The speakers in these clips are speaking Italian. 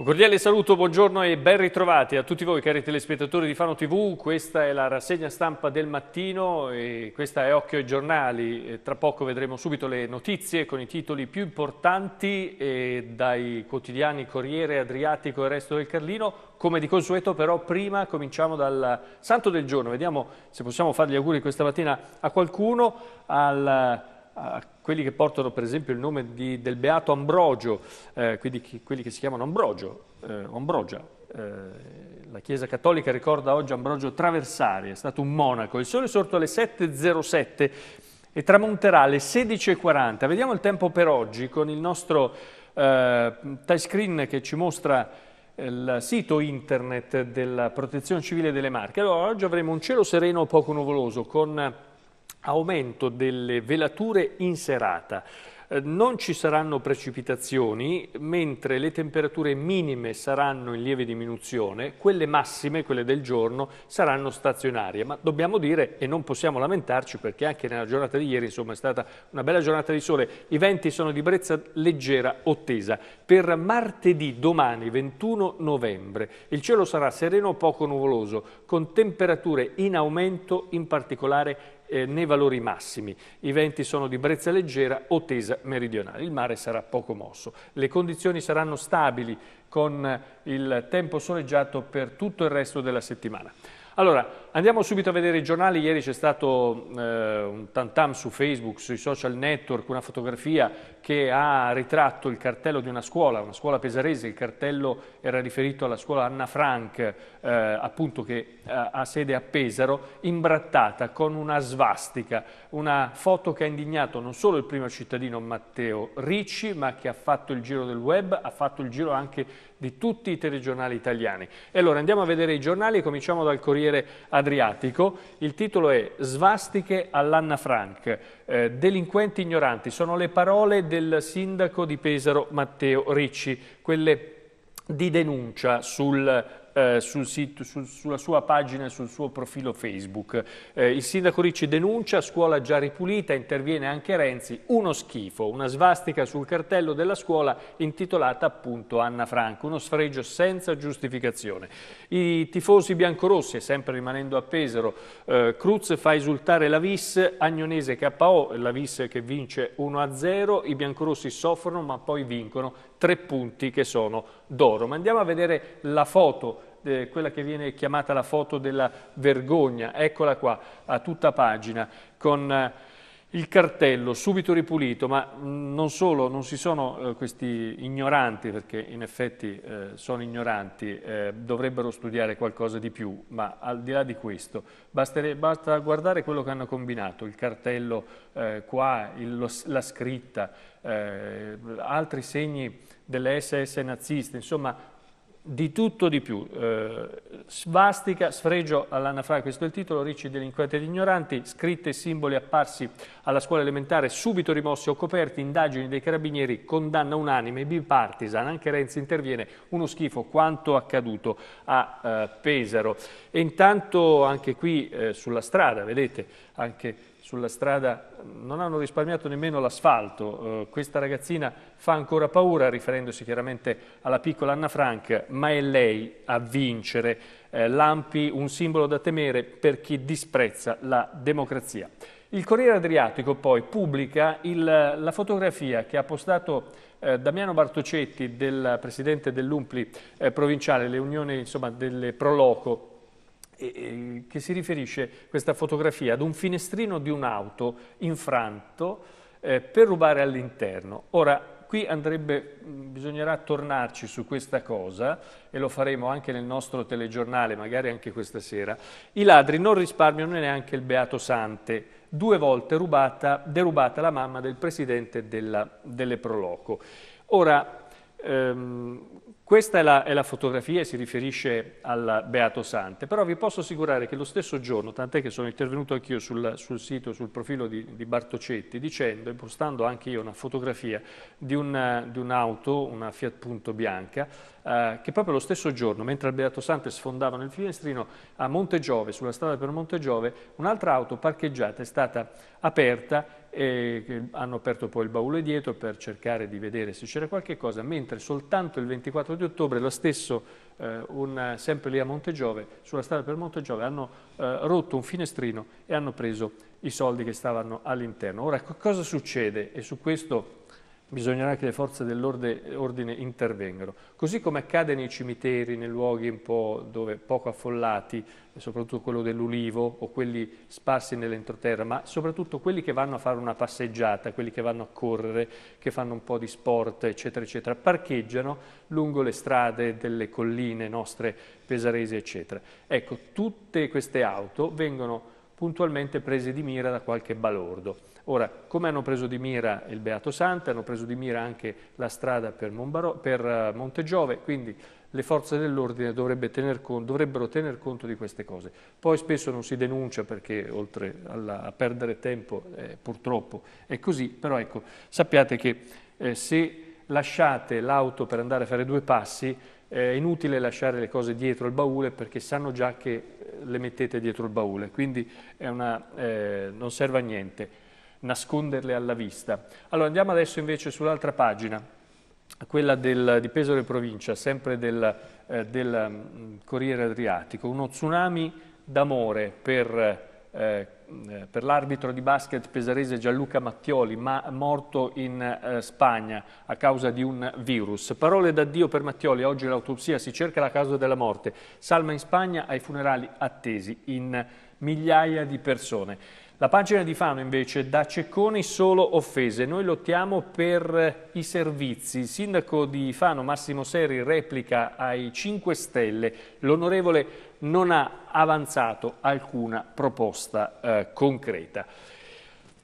Un cordiale saluto, buongiorno e ben ritrovati a tutti voi cari telespettatori di Fano TV, questa è la rassegna stampa del mattino e questa è Occhio ai giornali, eh, tra poco vedremo subito le notizie con i titoli più importanti eh, dai quotidiani Corriere, Adriatico e Resto del Carlino, come di consueto però prima cominciamo dal santo del giorno, vediamo se possiamo fare gli auguri questa mattina a qualcuno, al quelli che portano per esempio il nome di, del beato Ambrogio, eh, quindi chi, quelli che si chiamano Ambrogio, eh, Ambrogia. Eh, la Chiesa Cattolica ricorda oggi Ambrogio Traversari, è stato un monaco. Il sole è sorto alle 7.07 e tramonterà alle 16.40. Vediamo il tempo per oggi con il nostro eh, touchscreen che ci mostra eh, il sito internet della Protezione Civile delle Marche. Allora, oggi avremo un cielo sereno poco nuvoloso con aumento delle velature in serata. Eh, non ci saranno precipitazioni, mentre le temperature minime saranno in lieve diminuzione, quelle massime, quelle del giorno, saranno stazionarie. Ma dobbiamo dire, e non possiamo lamentarci, perché anche nella giornata di ieri insomma, è stata una bella giornata di sole, i venti sono di brezza leggera o tesa. Per martedì, domani, 21 novembre, il cielo sarà sereno o poco nuvoloso, con temperature in aumento, in particolare eh, né valori massimi. I venti sono di brezza leggera o tesa meridionale. Il mare sarà poco mosso. Le condizioni saranno stabili con il tempo soleggiato per tutto il resto della settimana. Allora, Andiamo subito a vedere i giornali, ieri c'è stato eh, un tantam su Facebook, sui social network, una fotografia che ha ritratto il cartello di una scuola, una scuola pesarese, il cartello era riferito alla scuola Anna Frank, eh, appunto che eh, ha sede a Pesaro, imbrattata con una svastica, una foto che ha indignato non solo il primo cittadino Matteo Ricci, ma che ha fatto il giro del web, ha fatto il giro anche di tutti i telegiornali italiani. E allora andiamo a vedere i giornali, cominciamo dal Corriere a Adriatico. Il titolo è Svastiche all'Anna Frank, eh, delinquenti ignoranti. Sono le parole del sindaco di Pesaro Matteo Ricci, quelle di denuncia sul eh, sul sito, sul, sulla sua pagina e sul suo profilo Facebook. Eh, il sindaco Ricci denuncia, scuola già ripulita, interviene anche Renzi, uno schifo, una svastica sul cartello della scuola intitolata appunto Anna Franco, uno sfregio senza giustificazione. I tifosi biancorossi, sempre rimanendo a Pesaro, eh, Cruz fa esultare la Vis, Agnonese KO, la Vis che vince 1-0, i biancorossi soffrono ma poi vincono tre punti che sono d'oro. Ma andiamo a vedere la foto eh, quella che viene chiamata la foto della vergogna, eccola qua, a tutta pagina, con eh, il cartello subito ripulito, ma non solo, non si sono eh, questi ignoranti, perché in effetti eh, sono ignoranti, eh, dovrebbero studiare qualcosa di più, ma al di là di questo, bastere, basta guardare quello che hanno combinato, il cartello eh, qua, il, lo, la scritta, eh, altri segni delle SS naziste, insomma di tutto di più. Eh, svastica, sfregio all'anafra, questo è il titolo, ricci delinquenti ed ignoranti, scritte e simboli apparsi alla scuola elementare, subito rimossi o coperti, indagini dei carabinieri, condanna unanime, bipartisan, anche Renzi interviene, uno schifo quanto accaduto a eh, Pesaro. E intanto anche qui eh, sulla strada, vedete, anche sulla strada non hanno risparmiato nemmeno l'asfalto. Eh, questa ragazzina fa ancora paura, riferendosi chiaramente alla piccola Anna Frank, ma è lei a vincere. Eh, Lampi un simbolo da temere per chi disprezza la democrazia. Il Corriere Adriatico poi pubblica il, la fotografia che ha postato eh, Damiano Bartocetti, del presidente dell'Umpli eh, provinciale, le unioni insomma, delle Proloco, eh, che si riferisce questa fotografia ad un finestrino di un'auto infranto eh, per rubare all'interno. Ora, Qui andrebbe, bisognerà tornarci su questa cosa e lo faremo anche nel nostro telegiornale, magari anche questa sera. I ladri non risparmiano neanche il Beato Sante, due volte rubata, derubata la mamma del presidente della, delle Proloco. Ora, Ehm, questa è la, è la, fotografia e si riferisce al Beato Sante, però vi posso assicurare che lo stesso giorno, tant'è che sono intervenuto anch'io sul, sul, sito, sul profilo di, di Bartocetti, dicendo e postando anche io una fotografia di, una, di un'auto, una Fiat Punto bianca, eh, che proprio lo stesso giorno, mentre il Beato Sante sfondava nel finestrino, a Monte Giove, sulla strada per Monte Giove, un'altra auto parcheggiata è stata aperta e hanno aperto poi il baule dietro per cercare di vedere se c'era qualche cosa, mentre soltanto il 24 di ottobre lo stesso, eh, un, sempre lì a Montegiove, sulla strada per Montegiove, hanno eh, rotto un finestrino e hanno preso i soldi che stavano all'interno. Ora, cosa succede? E su questo bisognerà che le forze dell'ordine intervengano. Così come accade nei cimiteri, nei luoghi un po' dove poco affollati, soprattutto quello dell'Ulivo o quelli sparsi nell'entroterra, ma soprattutto quelli che vanno a fare una passeggiata, quelli che vanno a correre, che fanno un po' di sport, eccetera, eccetera, parcheggiano lungo le strade delle colline nostre pesaresi, eccetera. Ecco, tutte queste auto vengono puntualmente prese di mira da qualche balordo. Ora, come hanno preso di mira il Beato Santo, hanno preso di mira anche la strada per, Monbaro, per eh, Montegiove, quindi le forze dell'ordine tener dovrebbero tener conto di queste cose. Poi spesso non si denuncia perché oltre alla, a perdere tempo eh, purtroppo è così, però ecco, sappiate che eh, se lasciate l'auto per andare a fare due passi eh, è inutile lasciare le cose dietro il baule perché sanno già che eh, le mettete dietro il baule, quindi una, eh, non serve a niente nasconderle alla vista. Allora andiamo adesso invece sull'altra pagina, quella del, di Pesaro e Provincia, sempre del, eh, del mm, Corriere Adriatico, uno tsunami d'amore per... Eh, eh, per l'arbitro di basket pesarese Gianluca Mattioli, ma morto in eh, Spagna a causa di un virus. Parole d'addio per Mattioli, oggi l'autopsia si cerca la causa della morte. Salma in Spagna ai funerali attesi in migliaia di persone. La pagina di Fano invece da Cecconi solo offese, noi lottiamo per eh, i servizi. Il sindaco di Fano Massimo Seri replica ai 5 Stelle, l'onorevole non ha avanzato alcuna proposta eh, concreta.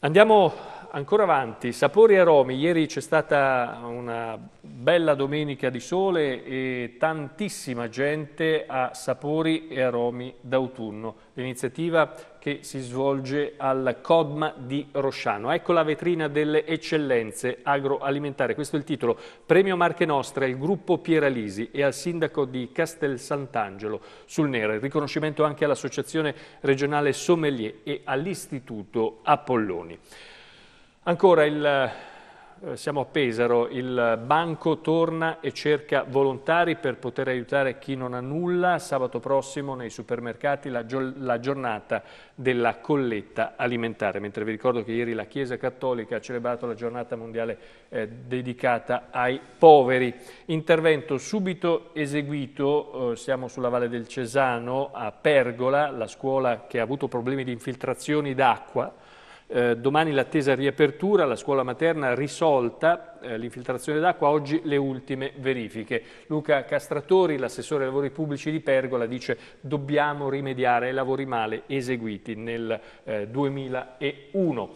Andiamo ancora avanti, sapori e aromi, ieri c'è stata una bella domenica di sole e tantissima gente a sapori e aromi d'autunno. L'iniziativa che si svolge al Codma di Rosciano. Ecco la vetrina delle eccellenze agroalimentari. Questo è il titolo. Premio Marche Nostre al gruppo Pieralisi e al sindaco di Castel Sant'Angelo sul Nero. Il riconoscimento anche all'Associazione regionale Sommelier e all'Istituto Apolloni. Ancora il eh, siamo a Pesaro, il banco torna e cerca volontari per poter aiutare chi non ha nulla. Sabato prossimo nei supermercati la, la, giornata della colletta alimentare. Mentre vi ricordo che ieri la Chiesa Cattolica ha celebrato la giornata mondiale eh, dedicata ai poveri. Intervento subito eseguito, eh, siamo sulla Valle del Cesano, a Pergola, la scuola che ha avuto problemi di infiltrazioni d'acqua eh, domani l'attesa riapertura, la scuola materna risolta, eh, l'infiltrazione d'acqua, oggi le ultime verifiche. Luca Castratori, l'assessore ai lavori pubblici di Pergola, dice dobbiamo rimediare ai lavori male eseguiti nel eh, 2001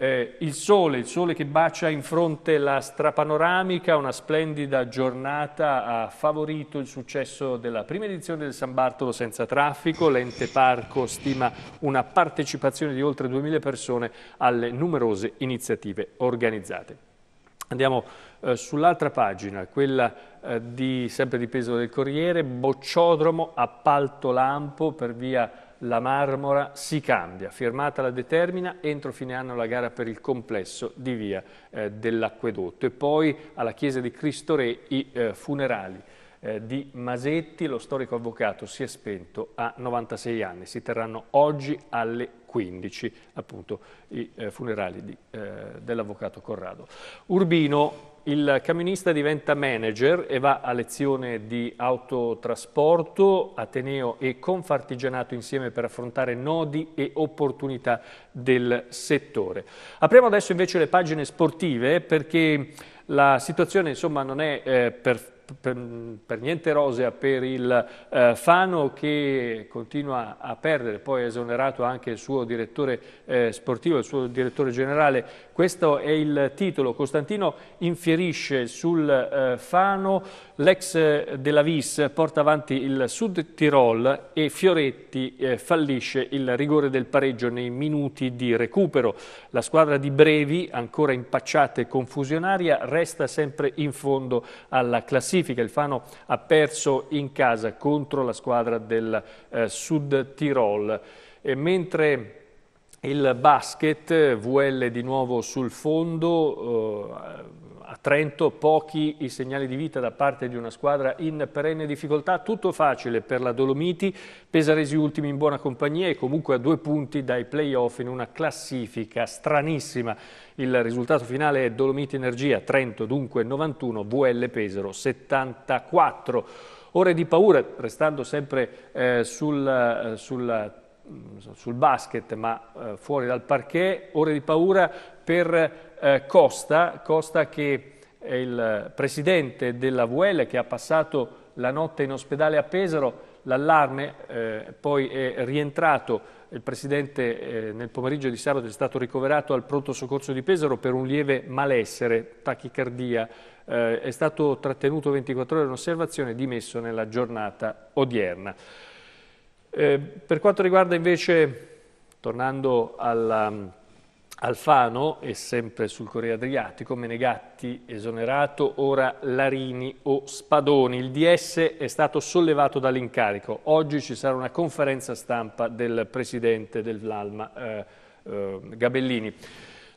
eh, il sole, il sole che bacia in fronte la strapanoramica, una splendida giornata ha favorito il successo della prima edizione del San Bartolo senza traffico. L'ente parco stima una partecipazione di oltre 2.000 persone alle numerose iniziative organizzate. Andiamo eh, sull'altra pagina, quella eh, di, sempre di peso del Corriere, bocciodromo, appalto lampo per via la Marmora si cambia, firmata la determina, entro fine anno la gara per il complesso di via eh, dell'acquedotto e poi alla chiesa di Cristo Re i eh, funerali eh, di Masetti, lo storico avvocato si è spento a 96 anni, si terranno oggi alle 15 appunto i eh, funerali eh, dell'avvocato Corrado. Urbino il camionista diventa manager e va a lezione di autotrasporto, Ateneo e Confartigianato insieme per affrontare nodi e opportunità del settore. Apriamo adesso invece le pagine sportive perché la situazione insomma, non è eh, perfetta per, per, niente rosea per il eh, Fano che continua a perdere, poi è esonerato anche il suo direttore eh, sportivo, il suo direttore generale. Questo è il titolo. Costantino infierisce sul eh, Fano, l'ex eh, della Vis porta avanti il Sud Tirol e Fioretti eh, fallisce il rigore del pareggio nei minuti di recupero. La squadra di Brevi, ancora impacciata e confusionaria, resta sempre in fondo alla classifica classifica. Il Fano ha perso in casa contro la squadra del eh, Sud Tirol. E mentre il basket, VL di nuovo sul fondo, eh, a Trento pochi i segnali di vita da parte di una squadra in perenne difficoltà, tutto facile per la Dolomiti, Pesaresi ultimi in buona compagnia e comunque a due punti dai playoff in una classifica stranissima il risultato finale è Dolomiti Energia, Trento dunque 91, VL Pesaro 74. Ore di paura, restando sempre eh, sul, eh, sul, mm, sul, basket ma eh, fuori dal parquet, ore di paura per eh, Costa, Costa che è il presidente della VL che ha passato la notte in ospedale a Pesaro, l'allarme eh, poi è rientrato il Presidente eh, nel pomeriggio di sabato è stato ricoverato al pronto soccorso di Pesaro per un lieve malessere, tachicardia. Eh, è stato trattenuto 24 ore in osservazione e dimesso nella giornata odierna. Eh, per quanto riguarda invece, tornando alla Alfano e sempre sul Corriere Adriatico, Menegatti esonerato, ora Larini o Spadoni. Il DS è stato sollevato dall'incarico. Oggi ci sarà una conferenza stampa del presidente dell'Alma eh, eh, Gabellini.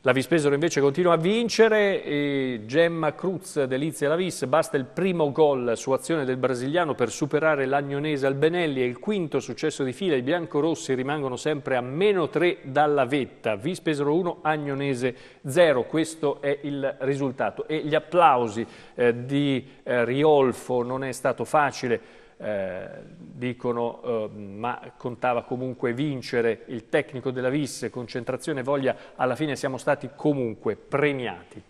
La Vispesero invece continua a vincere, Gemma Cruz delizia la Vis, basta il primo gol su azione del brasiliano per superare l'agnonese Albenelli, è il quinto successo di fila, i biancorossi rimangono sempre a meno 3 dalla vetta, Vispesero 1, Agnonese 0, questo è il risultato e gli applausi eh, di eh, Riolfo non è stato facile eh, dicono eh, ma contava comunque vincere il tecnico della Visse, concentrazione e voglia, alla fine siamo stati comunque premiati.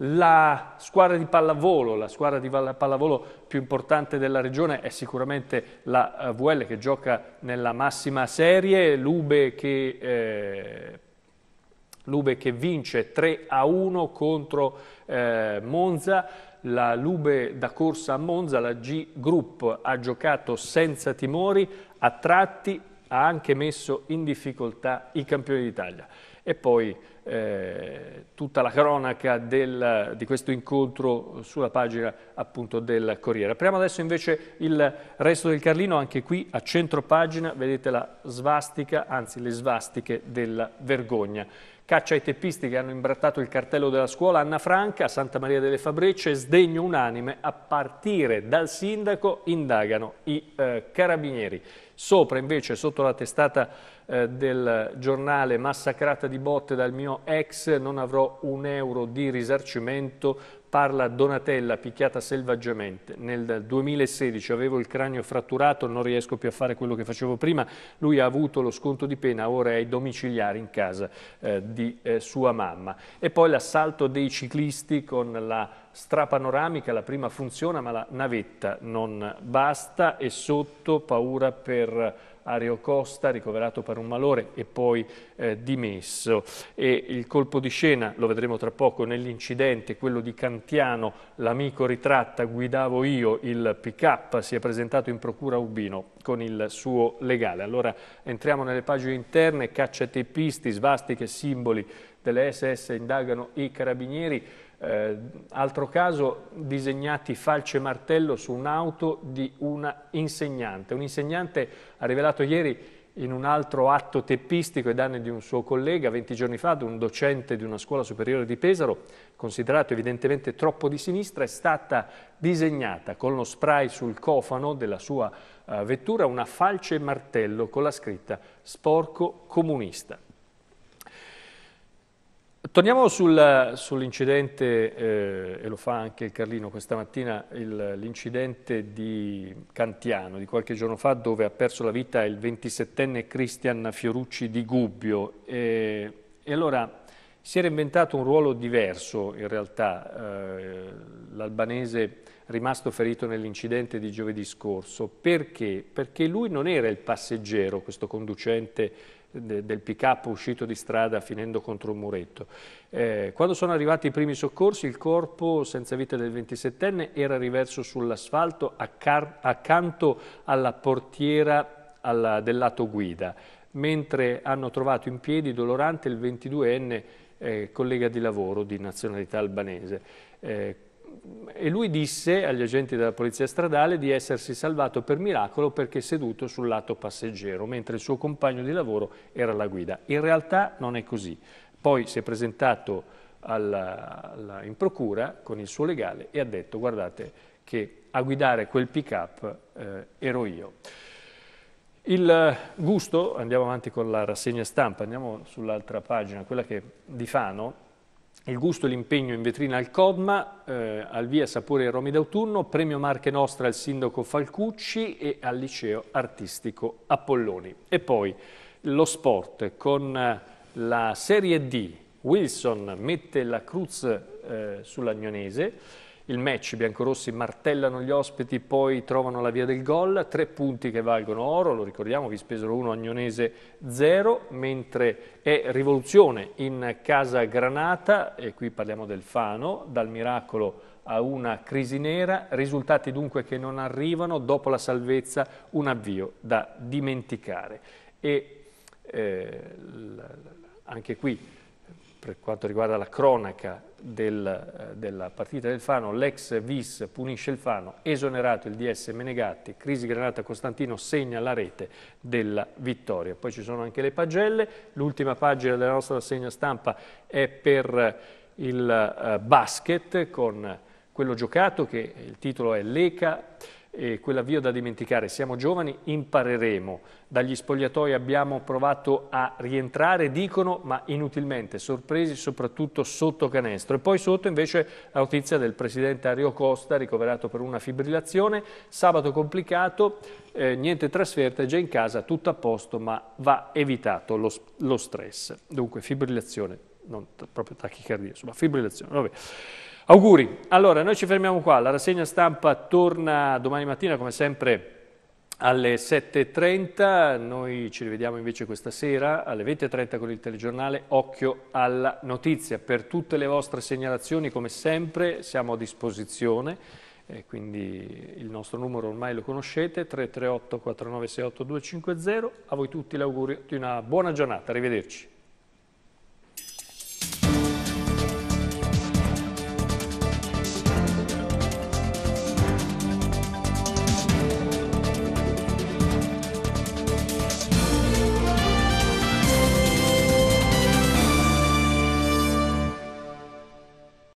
La squadra di pallavolo, la squadra di pallavolo più importante della regione è sicuramente la eh, VL che gioca nella massima serie, Lube che eh, Lube che vince 3 a 1 contro eh, Monza, la Lube da corsa a Monza, la G Group ha giocato senza timori, a tratti ha anche messo in difficoltà i campioni d'Italia. E poi eh, tutta la cronaca del, di questo incontro sulla pagina appunto del Corriere. Apriamo adesso invece il resto del Carlino, anche qui a centro pagina vedete la svastica, anzi le svastiche della vergogna. Caccia ai teppisti che hanno imbrattato il cartello della scuola Anna Franca, Santa Maria delle Fabrecce, sdegno unanime a partire dal sindaco indagano i eh, carabinieri. Sopra invece, sotto la testata eh, del giornale Massacrata di botte dal mio ex, non avrò un euro di risarcimento parla Donatella picchiata selvaggiamente. Nel 2016 avevo il cranio fratturato, non riesco più a fare quello che facevo prima. Lui ha avuto lo sconto di pena, ora è ai domiciliari in casa eh, di eh, sua mamma. E poi l'assalto dei ciclisti con la strapanoramica, la prima funziona ma la navetta non basta e sotto paura per Ario Costa ricoverato per un malore e poi eh, dimesso. E il colpo di scena, lo vedremo tra poco, nell'incidente, quello di Cantiano, l'amico ritratta, guidavo io, il pick-up si è presentato in procura Ubino con il suo legale. Allora entriamo nelle pagine interne, caccia pisti svastiche, simboli delle SS indagano i carabinieri. Eh, altro caso, disegnati falce e martello su un'auto di una insegnante. Un insegnante ha rivelato ieri in un altro atto teppistico ai danni di un suo collega 20 giorni fa, un docente di una scuola superiore di Pesaro, considerato evidentemente troppo di sinistra, è stata disegnata con lo spray sul cofano della sua uh, vettura una falce e martello con la scritta sporco comunista. Torniamo sul, sull'incidente, eh, e lo fa anche il Carlino questa mattina, l'incidente di Cantiano di qualche giorno fa dove ha perso la vita il 27enne Cristian Fiorucci di Gubbio. E, e allora si era inventato un ruolo diverso in realtà eh, l'albanese rimasto ferito nell'incidente di giovedì scorso. Perché? Perché lui non era il passeggero, questo conducente de, del pick-up uscito di strada finendo contro un muretto. Eh, quando sono arrivati i primi soccorsi, il corpo senza vita del 27enne era riverso sull'asfalto accanto alla portiera alla, del lato guida, mentre hanno trovato in piedi dolorante il 22enne eh, collega di lavoro di nazionalità albanese. Eh, e lui disse agli agenti della polizia stradale di essersi salvato per miracolo perché seduto sul lato passeggero, mentre il suo compagno di lavoro era alla guida. In realtà non è così. Poi si è presentato alla, alla, in procura con il suo legale e ha detto guardate che a guidare quel pick-up eh, ero io. Il eh, gusto, andiamo avanti con la rassegna stampa, andiamo sull'altra pagina, quella che, di Fano, il gusto e l'impegno in vetrina al Codma, eh, al via Sapore e Romi d'autunno, premio Marche Nostra al sindaco Falcucci e al liceo artistico Apolloni. E poi lo sport con eh, la Serie D. Wilson mette la cruz eh, sull'Agnonese il match, i biancorossi martellano gli ospiti, poi trovano la via del gol, tre punti che valgono oro, lo ricordiamo, vi spesero uno Agnonese zero, mentre è rivoluzione in casa Granata, e qui parliamo del Fano, dal miracolo a una crisi nera, risultati dunque che non arrivano, dopo la salvezza un avvio da dimenticare. E eh, anche qui per quanto riguarda la cronaca del, eh, della partita del Fano, l'ex Vis punisce il Fano, esonerato il DS Menegatti, crisi Granata Costantino segna la rete della vittoria. Poi ci sono anche le pagelle, l'ultima pagina della nostra rassegna stampa è per eh, il eh, basket con quello giocato che il titolo è Leca eh, quell'avvio da dimenticare. Siamo giovani, impareremo. Dagli spogliatoi abbiamo provato a rientrare, dicono, ma inutilmente, sorpresi soprattutto sotto canestro. E poi sotto invece la notizia del presidente Ario Costa, ricoverato per una fibrillazione, sabato complicato, eh, niente trasferta, è già in casa, tutto a posto, ma va evitato lo, lo stress. Dunque fibrillazione, non proprio tachicardia, insomma fibrillazione. Vabbè. Auguri. Allora, noi ci fermiamo qua. La rassegna stampa torna domani mattina, come sempre, alle 7.30. Noi ci rivediamo invece questa sera alle 20.30 con il telegiornale Occhio alla notizia. Per tutte le vostre segnalazioni, come sempre, siamo a disposizione. E eh, quindi il nostro numero ormai lo conoscete, 338 4968 250. A voi tutti l'augurio di una buona giornata. Arrivederci.